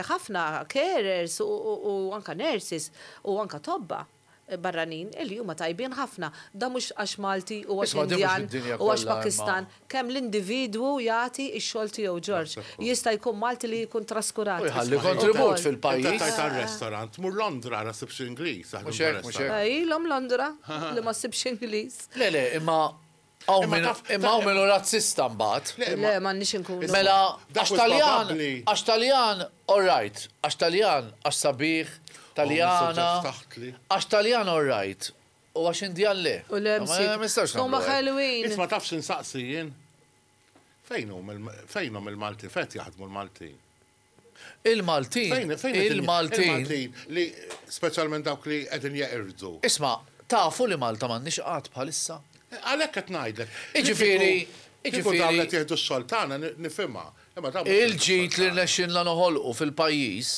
ħafna carers u anka nurses u anka tobba barranin illi huma tajbin ħafna. Da mhux għax Malti u għax Indjan u għax Pakistan. Kemm l-individwu jagħti x-xogħol tiegħu George. Jista' jkun Malti li jkun traskurat. Ħalli kontribut fil-pajjiż. Tajt restorant mur Londra ara sibx Ingliż. Ilhom Londra li ma sibx Ingliż. Le le, imma Imma għaw minu razzista mbaħt. Le, ma nix nkun. Mela, għax taljan, għax taljan, all right, għax taljan, għax sabiħ, Taljana. Għax Taljana all right. U għax Indian le. U l-emsi. U maħalwin. Isma tafx insaqsijin. Fejnum il-Malti? Fet jaħdmu l-Malti? Il-Maltin. Il-Maltin. Li specialment dawk li għedin jgħirdu. Isma, tafu li Malta man għad bħalissa. Għalek għet najdlek. Iġifiri. Iġifiri. Iġifiri. Iġifiri. x Iġifiri. Iġifiri. il Iġifiri. li Iġifiri. Iġifiri. noħolqu fil-pajis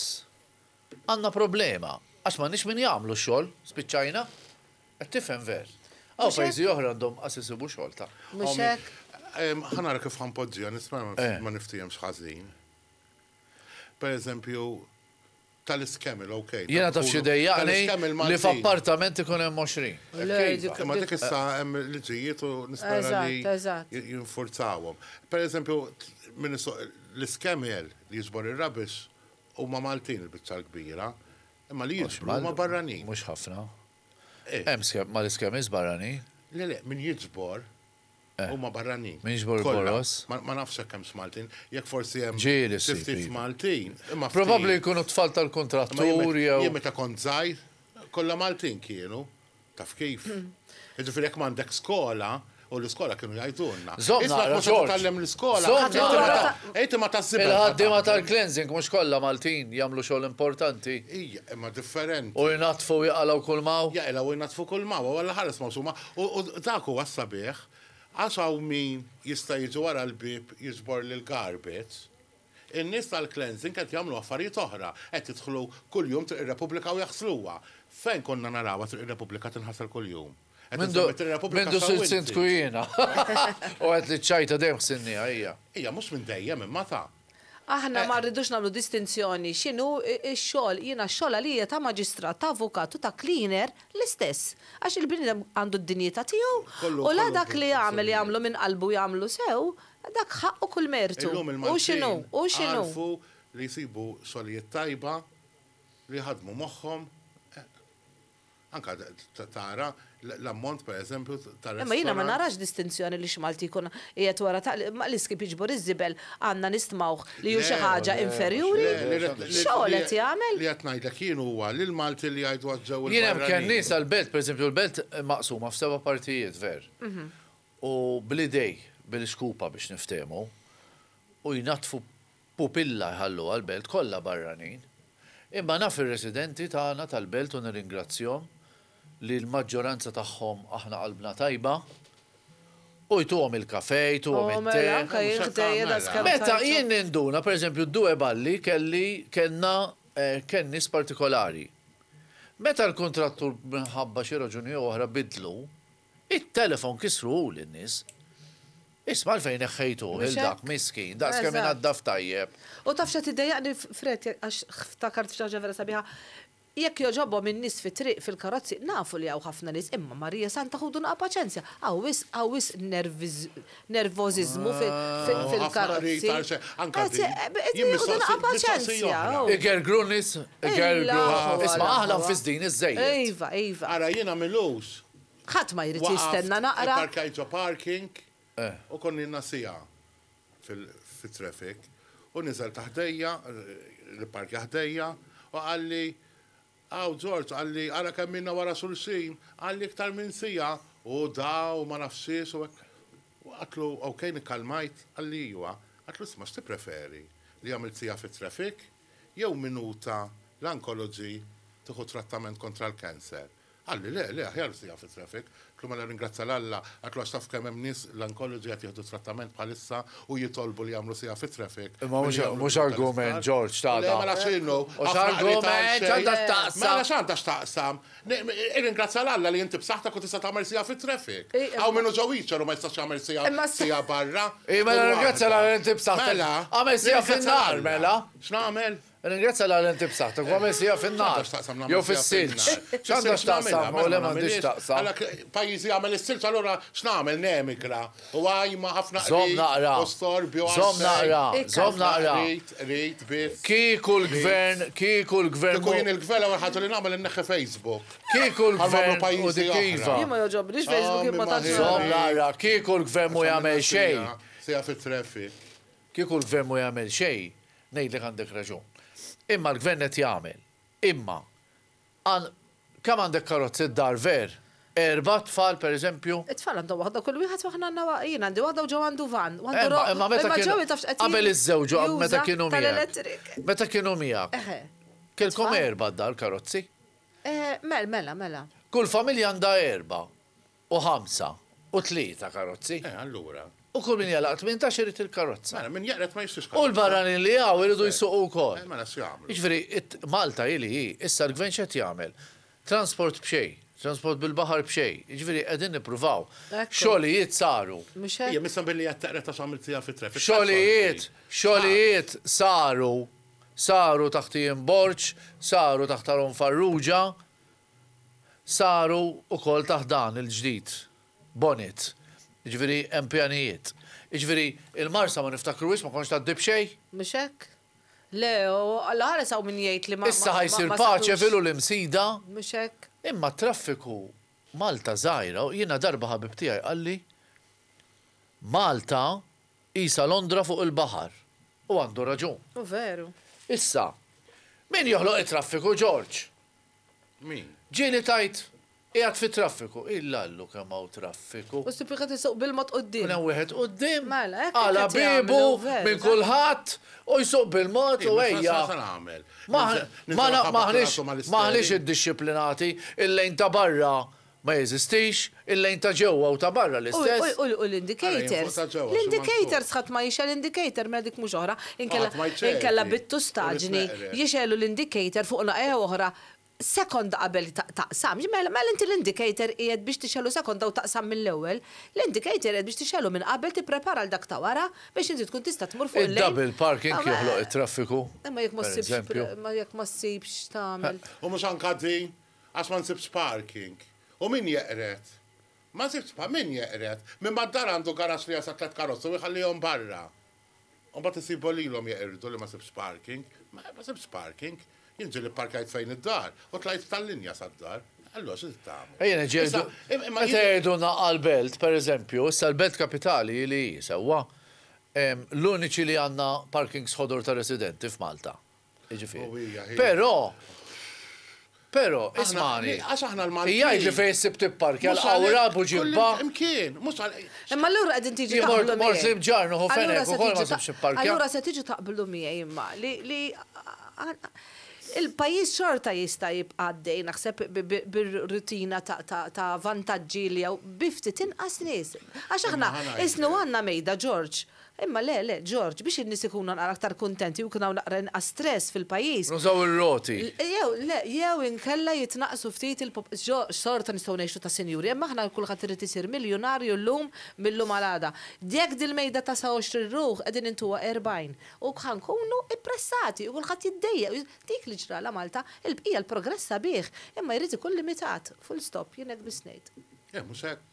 għanna problema. Għax ma nix min jgħamlu xol, spiċċajna, għed tifem ver. Għaw pajzi uħra għandhom għasisibu xol ta' Muxek. ħanar kif ħanpoġġi, nisma ma eh. niftijem xħazin. Per eżempju, tal-iskemil, ok. Jena taf xideja li f'appartament ikun hemm 20. Iva, ma dik issa hemm liġijiet u nispera li jinfurzawhom. Per eżempju, l-iskemil li jiġbor ir-rabix ma Maltin il-bicċa l-kbira, imma li jizbru huma barranin. Mhux ħafna. Eh. Hemm ma l-iskemiż barrani? Le le, min eh. u ma barrani. Min jiġbor boros. Ma nafx kem smaltin, Maltin, jekk forsi hemm ġieli smaltin. Probabli Probabbli jkunu tfal tal-kontrattur jew. Jien meta kont żgħir, kollha Maltin kienu, taf kif. Hmm. Jiġifieri jekk m'għandek skola, u l-iskola kienu jgħidulna. Zomna, tal-lem l-iskola. Ejti ma tassib. Il-ħaddima tal-cleansing mux kolla Maltin jamlu xogħol importanti. Ija, ma differenti. U jnatfu jgħalaw kull maw. Jgħalaw jnatfu kull maw, u għal-ħares mawsuma. U daku għassabieħ, għasaw min jista' jiġu wara l-bib jiġbor l-garbet in-nies tal-cleansing qed jagħmlu affarijiet oħra, qed tidħlu kuljum triq ir-Repubblika u jaħsluha. Fejn konna narawha triq ir-Repubblika tinħasar kuljum? Mindu sint kujina. U għed li ċajta dem sinni għajja. Ija, mux minn dejja minn mata. Aħna eh. ma rridux nagħmlu distinzjoni x'inhu xol, xogħol xol xogħol għalija ta' maġistrat, ta' avukatu, ta' cleaner l-istess. Għax il-bniedem għandu d-dinjità tiju. u la dak li jagħmel jagħmlu minn qalbu jagħmlu sew, dak ħaqqu kull mertu. U xinu, u x'inhu. li jsibu solijiet tajba li ħadmu moħħom anka tara l-ammont per eżempju tara. Ma jina ma narax distinzjoni li x'Malti jkun qiegħed wara ta' ma l-iskip jiġbor iż għandna nistmawh li hu xi ħaġa inferjuri. Xogħol jagħmel. Li qed ngħidlek jien huwa lil Malti li jgħidu għaġġew il Jien hemm kien nies għall-belt, pereżempju l-belt maqsuma f'seba' partijiet ver. U blidej bil-iskupa biex niftehmu u jnatfu pupilla jħallu għal-belt kollha barranin. Imma naf ir-residenti tagħna tal-belt u nirringrazzjom li l-maġġoranza tagħhom aħna qalbna tajba, u jtuhom il-kafe, jtuhom oh, il-te. Mela, eh. Meta jien ninduna, per eżempju, d-due balli kelli kenna eh, kennis partikolari. Meta l-kontrattur minħabba xi raġuni oħra bidlu, it-telefon kisru l-nis. Isma l-fejn eħħejtu, il-dak miskin, daqs kemm għadda tajjeb. U tafxa t-dejjaqni fret, għax ftakart fċaġa vera sabiħa, jekk joġobhom minn nis fi triq fil-karozzi, nafu li għaw ħafna nis, imma Marija Santa ħudun naqa' paċenzja, għawis għawis nervozizmu fil-karozzi. Anka ħudu naqa' paċenzja. Iker grunis, iger grunis. Isma' għahla fizdin iż-żejjed. Iva, iva. Għara jena milus. Ħadd ma jirti jistenna naqra. Parkajġo parking eh. u konni nasija fil-traffic u nizal taħdejja, l-park jaħdejja u għalli Għaw, George, għalli għara kemm minna wara sursim, għalli ktar minn sija, u daw, ma nafsis, u għek. Għatlu, ok, nikalmajt, għalli jwa, għatlu, sma sti preferi li għamil sija fit trafik, jew minuta l-onkologi tuħu trattament kontra l-kanser. Għalli, le, le, ħjar sija fit trafik, Pluma la ringrazza l-Alla, għatlu għastaf kemem nis l-onkoloġi għat jihdu trattament bħalissa u jitolbu li għamlu sija fit-traffic. Mux argument, George, tada. Ma Mux innu. Mhux argument, ta' mela x'taqsam. Mela ma mela e, l-Alla li inti b'saħħtek u tista' tagħmel sija fit-traffic. E, Għaw minu ġewwiċċer ma jistax jagħmel sija sija barra. Imma e, ringrazza l-Alla li inti b'saħħtek. Għamel sija fin-nar, mela. X'nagħmel? Ringrazza la l-intib saħtu, għamil sija fin-nar. Jow fil-silċ. ċanda xtaqsam, u le mandiġ taqsam. Għalak pajizi għamil il-silċ, allora xnaqmil nemikra. U għajma ħafna Zom naqra. Zom naqra. Zom naqra. Kiku l-gvern, kiku l-gvern. Kiku jien il-gvern għu għu li namil n-neħe Facebook. Kiku l-gvern u dikiva. Jima joġobniġ Facebook jimma taġġi. Zom naqra. Kiku l-gvern mu jgħamil xej. Sija fit-traffi. Kiku l-gvern mu jgħamil xej. Nejdlek għandek raġun. Imma l-gvern qed jagħmel. Imma kemm għandek karozzi d-dar ver, Erba tfal, per eżempju. Tfal għandhom waħda, kull wieħed waħna għanna jien għandi waħda u ġew għandu van. Imma meta kienu qabel iż-żewġu meta kienu miegħek. Meta kienu miegħek. Kelkom erba d-dar karozzi? Eh, Mel, mela, mela. Kull familja għandha erba u ħamsa u tlieta karozzi. Eh, allura. U kull min jalaqt minn ta' xerit il karrozza Mela, min jaqret ma jistix. U l-barani li għaw irridu eh, u kol. Eh, mela, si għamlu. Iġveri, Malta jili, issa l gvenċ jett jgħamil. Transport bxej, transport bil-bahar bxej. Iġveri, għedin nipruvaw. Xolijiet saru. Ija, missan billi jattaqret ta' xamil tija Xoli traffic xoli xolijiet saru. Saru taħtijin borċ, saru taħtarun farruġa, saru u kol taħdan il-ġdid. Bonit ġviri empjanijiet. Ġviri, il-marsa ma niftakru ma konx ta' dibxej? Mxek? Le, għal saw għaw min jgħid li ma. Issa ħajsir paċe vilu l-imsida? Mxek? Imma traffiku Malta zaħira, jina darba ħabib tijaj għalli Malta isa Londra fuq il-bahar. U għandu raġun. U veru. Issa, min joħloq it-traffiku, George? Min? Ġili tajt, Ijat fi traffiku, illallu kemm hawn traffiku. U stipikat jisuq bil ma tqoddim. Una wieħed qoddim. Mela, Ala bibu minn kulħadd u jisuq bil-mod u ejja. Maħniex id-disciplinati il-lejn ta' barra ma jeżistix, il-lejn ta' ġewwa u ta' barra l-istess. U l-indicators. L-indicators ħadd ma jixel indicator ah, ma dik mhux oħra, inkella bittu staġni jixelu l-indicator fuq naqgħa oħra sekonda qabel taqsam, mela mela inti l-indicator qiegħed biex tixelu sekonda u taqsam mill-ewwel, l-indicator qiegħed biex tixelu minn qabel tipprepara l dak ta' wara biex inti tkun tista' tmur fuq il Double parking joħloq eh, it-traffiku. Eh, ma jekk ma ma jekk ma ssibx tagħmel. U mhux anka din għax ma nsibx parking. U min jeqret? Ma nsibx pa min jeqret? Min ma dar għandu garax li għasak tlet karozzi u jħallihom barra. U bat isibu lilhom jeqirdu li ma sibx parking. Ma sibx parking jinti li parkajt fejn id-dar, u tlajt tal-linja d dar Allora, xil tamu. Ejjen, ġerdu. Terdu għal belt, per eżempju, sal-belt kapitali li jisawa l-uniċi li għanna parking ħodur ta' residenti f'Malta. Iġifiri. Pero, Pero, ismani. Għax l Ija fej s-sib tipparki, għal-għawra buġibba. Imkien, mux għal. Imma l-għura għedin tiġi taqblu. li bġarnu, hu fenek, għu kol ma s-sib xipparki. Għallura se tiġi taqblu mija imma li il-pajis xorta jista jibqa' għaddej naħseb bir-rutina ta' vantaġġi li jew bifti tinqas nies. Għax aħna isnu għandna mejda George Imma le, le, George, biex il-nis ikunu aktar kontenti u kunaw naqra stress fil-pajis. Nużaw il-roti. Jew, le, jew inkella jitnaqsu ftit il-pop, sorta nistaw neħxu ta' senjuri, imma ħna kullħat irrit isir miljonarju l-lum mill-lum għalada. Djek dil-mejda ta' sa' 20 ruħ, edin intuwa erbajn. U kħan kunu ippressati u kullħat u dik li ġra la Malta, il-bqija l-progress sabiħ, imma jrid ikun limitat, full stop, jenek bisnejt. Eh, musak,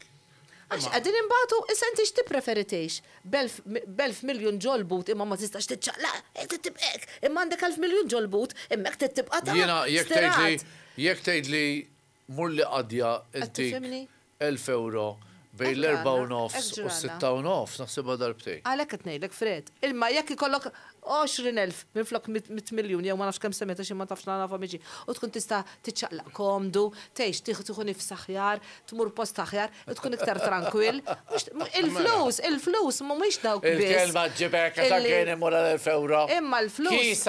Għax għadin imbatu, isenti xti preferitiex. Belf miljon ġolbut imma ma tistax titċaqla, tibqek, imma għandek għalf miljon ġolbut, imma tibqa ta' jena jek tgħidli, jek tgħidli mur li qadja intik 1000 euro bej l-4 u nofs u s 6 u nofs, naħsibha darbtej. Għalek qed ngħidlek Fred, imma jek ikollok 20.000 minn flok 100 miljon, jew ma nafx kemm semeta xi ma tafx nafa miġi. U tkun tista' tiċċaqlaq komdu, tgħix tieħu tkun nifs aħjar, tmur post aħjar, u tkun iktar tranquil. Il-flus, il-flus mhumiex dawk biss. Il-kelma ġibek ta' kien l-fewra. Imma l-flus.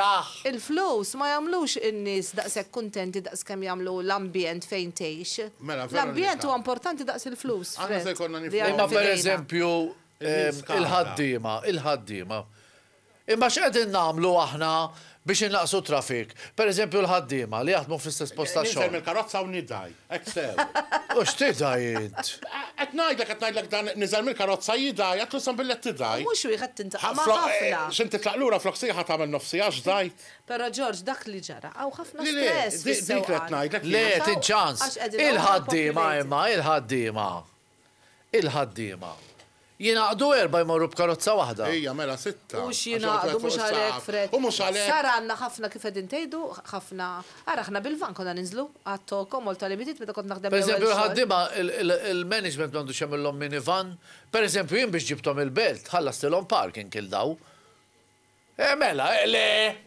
Il-flus ma jagħmlux in-nies daqshekk kuntenti daqs kemm jagħmlu l-ambjent fejn tgħix. Mela, l-ambjent huwa importanti daqs il-flus. Aħna se jkollna nifhem. Imma pereżempju il-ħaddiema, il-ħaddiema. Imma x'qegħdin nagħmlu aħna biex inlaqsu trafik. Per eżempju l-ħaddiema li jaħdmu fl-istess posta xogħol. Nisem il-karozza u nidaj. Eksel. U x'tidaj int? Qed ngħidlek qed ngħidlek dan niżel mill-karozza jidaj, qed tusam billet tidaj. Mhux wieħed tinta. ħafna. Eh, X'in titlaq lura flok għamil tagħmel għax daj. Però George dak li ġara, għaw ħafna stress. Dik qed ngħidlek. Le, t-ġans. Il-ħaddiema imma, il-ħaddiema. Il-ħaddiema jinaqdu erba jmorru b'karozza waħda. Ija, mela sitta. Mux jinaqdu, mux għalek, Fred. mux għalek. Sara għanna ħafna kif edin tejdu, ħafna. Għaraħna bil-van konna ninżlu, għatto komol tal-limitit, meta kont naħdem. Per eżempju, ħaddima il-management għandu xemillom minivan. Per eżempju, jien biex ġibtom il-belt, ħallastilom parking il-daw. E eh, mela, eh, le.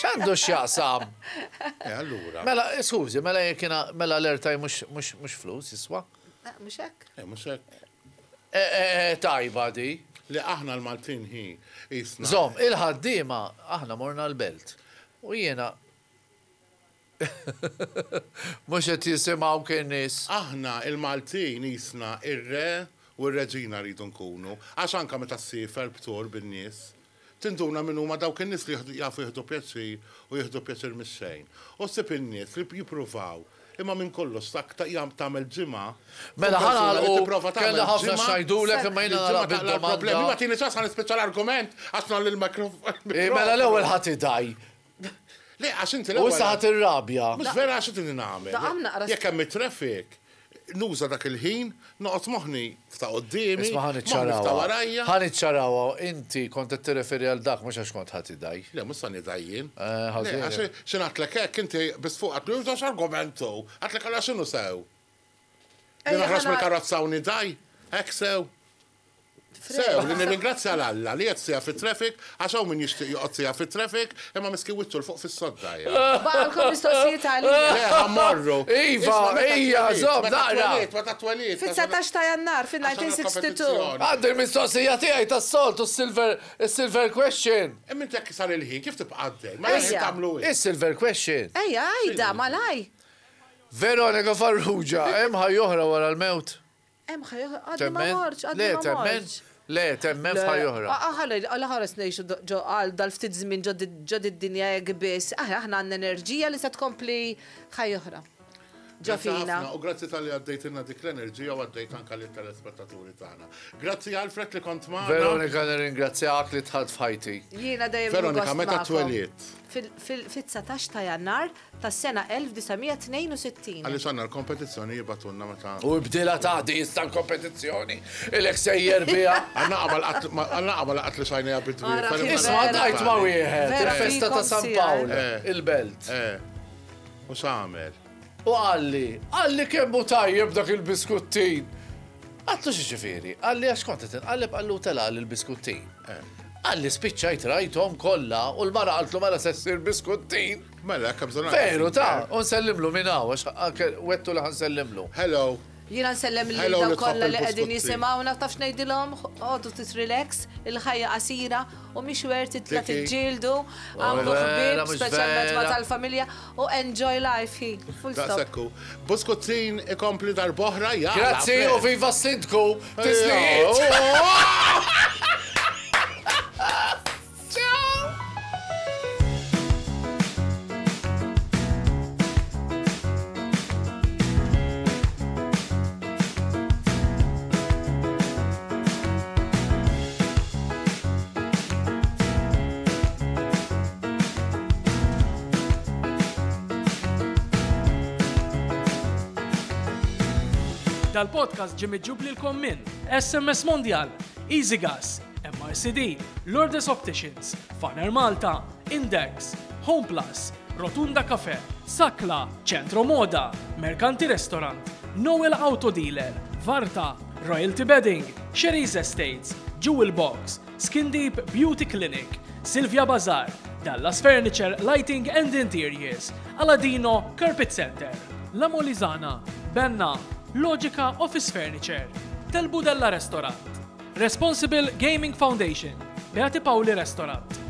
ċandu xjaqsam. E allura. Mela, skużi, mela jekina, mela l-ertaj mux flus, jiswa. Mux ek. Mux ek. Eh, eh, eh, tajba di. Li aħna l-Maltin hi. Zom, il-ħaddima, aħna morna l-belt. U jiena Mux qed jisimgħu kien nies. Aħna il-Maltin jisna ir-re u r-reġina rridu nkunu. Għax anka meta s-sifer btur bin-nies. Tinduna minn huma dawk in-nies li jafu jieħdu pjaċir u jieħdu pjaċir mix-xejn. U sepp in-nies li jippruvaw imma minn kollox sak ta' jam tagħmel ġimgħa. Mela ħala u kellha ħafna xajdulek imma jiena nara bil-problemi. Ma tieni ċas ħan speċjal argument għaxna lill-mikrofon. Eh, mela l-ewwel ħadd daj. Le, għax inti l-ewwel. U issa ħadd irrabja. Mhux vera għax inti n-għamil. Jekk hemm traffic nuża dak il-ħin, noqot moħni f'ta' qoddimi. Isma' ħani iċċaraw. ħani iċċaraw, inti kont t tirreferi għal dak mhux għax ħati daj. Le mhux sa dajjen. Eh, xi għatlek, hekk inti biss fuq għatlu, jżax argumentu, għatlek għal x'inhu sew. Din aħrax mill-karozza u nidaj, hekk sew. Sew, li nirringrazzja l-alla li qed sija fit-traffic, għax hawn min jixtieq joqgħod sija fit-traffic, imma miski wittu l fuq fis-sodda. Baqalkom mistoqsijiet għalija. Le, iva. morru. Iva, ija, żob, daqra. Fit-19 ta' jannar, fil-1962. Għandu l-mistoqsija tiegħi tas-solt u s-silver question. Imma inti sar il-ħin, kif tibqa' għaddej? Ma jgħid tagħmlu. Is-silver question. Ejja, għajda, malaj. Veronika Farrugia, hemm ħajjoħra wara l-mewt. Hemm ħajja għadni ma morx, għadda ma morx. Le, temmen fa' joħra. Aħħalli, għal-ħares nejxu għal dal-ftit zmin ġod id-dinja għbis, aħna għanna enerġija li se tkompli ħajjoħra ġafina. U grazzi tal-li għaddejtina dik l-enerġija u għaddejt anka li tal-espettaturi tagħna. Grazzi Alfred li kont ma. Veronika għak li tħad fajti. Jiena dejjem. Veronika, meta tweliet? Fil-19 ta' jannar ta' sena 1962. Għalli xanna l-kompetizjoni jibatunna meta. U bdila ta' di jistan kompetizjoni. Il-ek sejjer bija. Għanna għabal għatli xajna jabitu. Isma għajt ma wieħed. Il-festa ta' San Paolo. Eh, il-belt. Eh. U xamel. U għalli, għalli kemmu tajjeb dak il-biskuttin. Għattu xieġifiri, għalli għax kontet inqallib għallu tela l-biskuttin. Għalli spiċċajt rajtom kolla u l-mara għaltlu mela sessir biskuttin. Mela, kabżon. Veru ta' un sellimlu minna għax għettu laħan sellimlu. Hello. Jina nsellem li daw kolla li għedin jisimawna, taf xnejdilom, għodu titrilex, il-ħajja qasira, u miex wer titla tġildu, għamlu ħbib, specialment ma tal-familja, u enjoy life hi. Daqsekku. Buskotzin ikompli dar-boħra, ja. Grazzi, u viva Sintku, tislijiet. Oh! dal-podcast ġimmi ġubli l-kommin, SMS Mondial, Easy Gas, MRCD, Lourdes Opticians, Faner Malta, Index, Home Plus, Rotunda Cafe, Sakla, Centro Moda, Mercanti Restaurant, Noel Auto Dealer, Varta, Royalty Bedding, Sherry's Estates, Jewel Box, Deep Beauty Clinic, Silvia Bazar, Dallas Furniture, Lighting and Interiors, Aladino Carpet Center, La Molizana, Benna, Logica Office Furniture, Telbudella Restaurant, Responsible Gaming Foundation, Beati Pauli Restaurant,